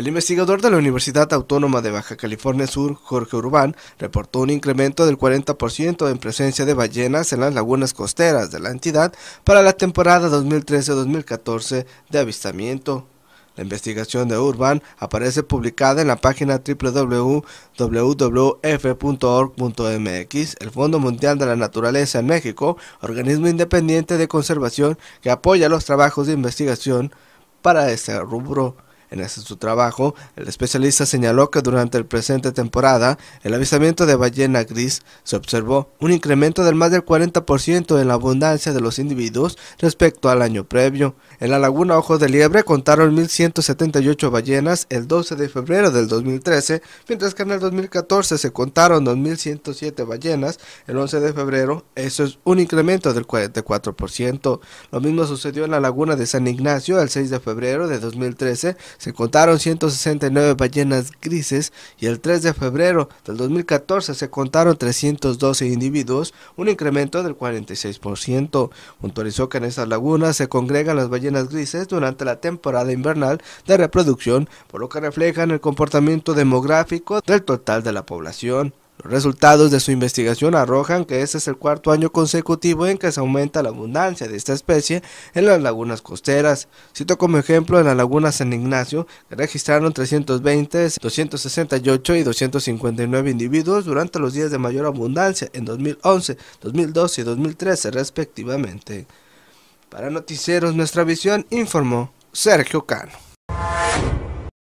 El investigador de la Universidad Autónoma de Baja California Sur, Jorge Urbán, reportó un incremento del 40% en presencia de ballenas en las lagunas costeras de la entidad para la temporada 2013-2014 de avistamiento. La investigación de Urbán aparece publicada en la página www.wwf.org.mx, el Fondo Mundial de la Naturaleza en México, organismo independiente de conservación que apoya los trabajos de investigación para este rubro. En su trabajo, el especialista señaló que durante la presente temporada, el avistamiento de ballena gris se observó un incremento del más del 40% en la abundancia de los individuos respecto al año previo. En la laguna Ojo de Liebre contaron 1.178 ballenas el 12 de febrero del 2013, mientras que en el 2014 se contaron 2.107 ballenas el 11 de febrero, eso es un incremento del 44%. Lo mismo sucedió en la laguna de San Ignacio el 6 de febrero de 2013, se contaron 169 ballenas grises y el 3 de febrero del 2014 se contaron 312 individuos, un incremento del 46%. Puntualizó que en estas lagunas se congregan las ballenas grises durante la temporada invernal de reproducción, por lo que reflejan el comportamiento demográfico del total de la población. Los resultados de su investigación arrojan que este es el cuarto año consecutivo en que se aumenta la abundancia de esta especie en las lagunas costeras. Cito como ejemplo en la laguna San Ignacio, que registraron 320, 268 y 259 individuos durante los días de mayor abundancia en 2011, 2012 y 2013 respectivamente. Para Noticieros Nuestra Visión informó Sergio Cano.